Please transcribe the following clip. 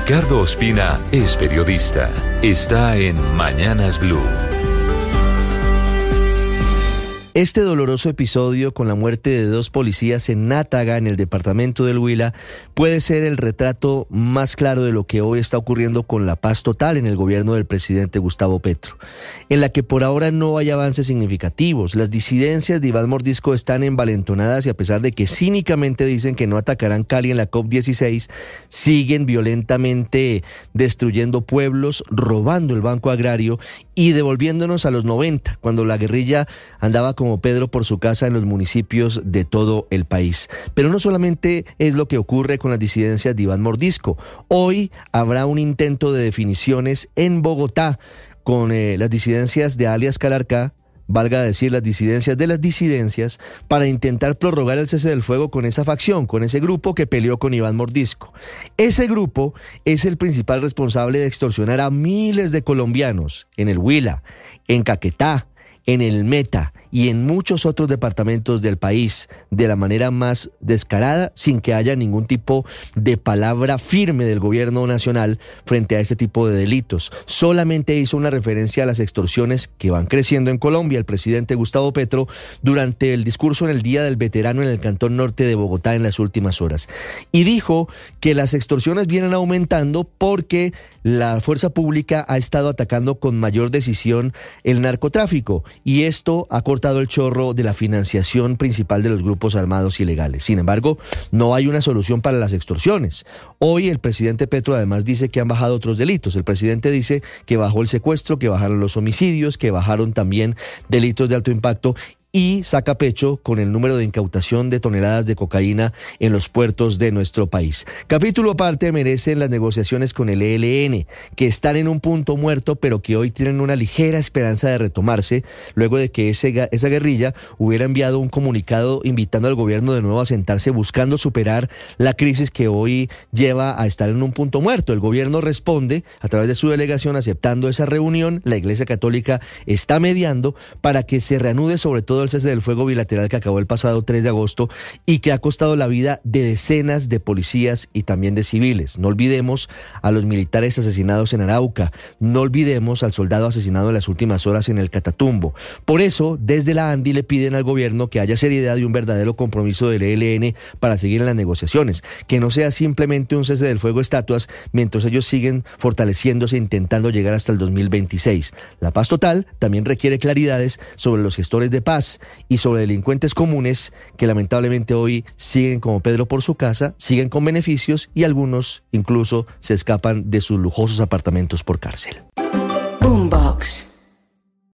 Ricardo Ospina es periodista. Está en Mañanas Blue. Este doloroso episodio con la muerte de dos policías en Nátaga, en el departamento del Huila, puede ser el retrato más claro de lo que hoy está ocurriendo con la paz total en el gobierno del presidente Gustavo Petro, en la que por ahora no hay avances significativos. Las disidencias de Iván Mordisco están envalentonadas y a pesar de que cínicamente dicen que no atacarán Cali en la COP16, siguen violentamente destruyendo pueblos, robando el Banco Agrario y devolviéndonos a los 90, cuando la guerrilla andaba como Pedro por su casa en los municipios de todo el país. Pero no solamente es lo que ocurre con las disidencias de Iván Mordisco. Hoy habrá un intento de definiciones en Bogotá con eh, las disidencias de alias Calarca valga decir las disidencias de las disidencias, para intentar prorrogar el cese del fuego con esa facción, con ese grupo que peleó con Iván Mordisco. Ese grupo es el principal responsable de extorsionar a miles de colombianos en el Huila, en Caquetá, en el Meta y en muchos otros departamentos del país de la manera más descarada sin que haya ningún tipo de palabra firme del gobierno nacional frente a este tipo de delitos. Solamente hizo una referencia a las extorsiones que van creciendo en Colombia el presidente Gustavo Petro durante el discurso en el Día del Veterano en el Cantón Norte de Bogotá en las últimas horas. Y dijo que las extorsiones vienen aumentando porque la fuerza pública ha estado atacando con mayor decisión el narcotráfico y esto ha cortado el chorro de la financiación principal de los grupos armados ilegales. Sin embargo, no hay una solución para las extorsiones. Hoy el presidente Petro además dice que han bajado otros delitos. El presidente dice que bajó el secuestro, que bajaron los homicidios, que bajaron también delitos de alto impacto y saca pecho con el número de incautación de toneladas de cocaína en los puertos de nuestro país. Capítulo aparte merecen las negociaciones con el ELN, que están en un punto muerto, pero que hoy tienen una ligera esperanza de retomarse, luego de que esa guerrilla hubiera enviado un comunicado invitando al gobierno de nuevo a sentarse buscando superar la crisis que hoy lleva a estar en un punto muerto. El gobierno responde a través de su delegación aceptando esa reunión, la Iglesia Católica está mediando para que se reanude sobre todo el cese del fuego bilateral que acabó el pasado 3 de agosto y que ha costado la vida de decenas de policías y también de civiles. No olvidemos a los militares asesinados en Arauca, no olvidemos al soldado asesinado en las últimas horas en el Catatumbo. Por eso, desde la ANDI le piden al gobierno que haya seriedad y un verdadero compromiso del ELN para seguir en las negociaciones, que no sea simplemente un cese del fuego estatuas mientras ellos siguen fortaleciéndose intentando llegar hasta el 2026. La paz total también requiere claridades sobre los gestores de paz y sobre delincuentes comunes que lamentablemente hoy siguen como Pedro por su casa, siguen con beneficios y algunos incluso se escapan de sus lujosos apartamentos por cárcel. Boombox.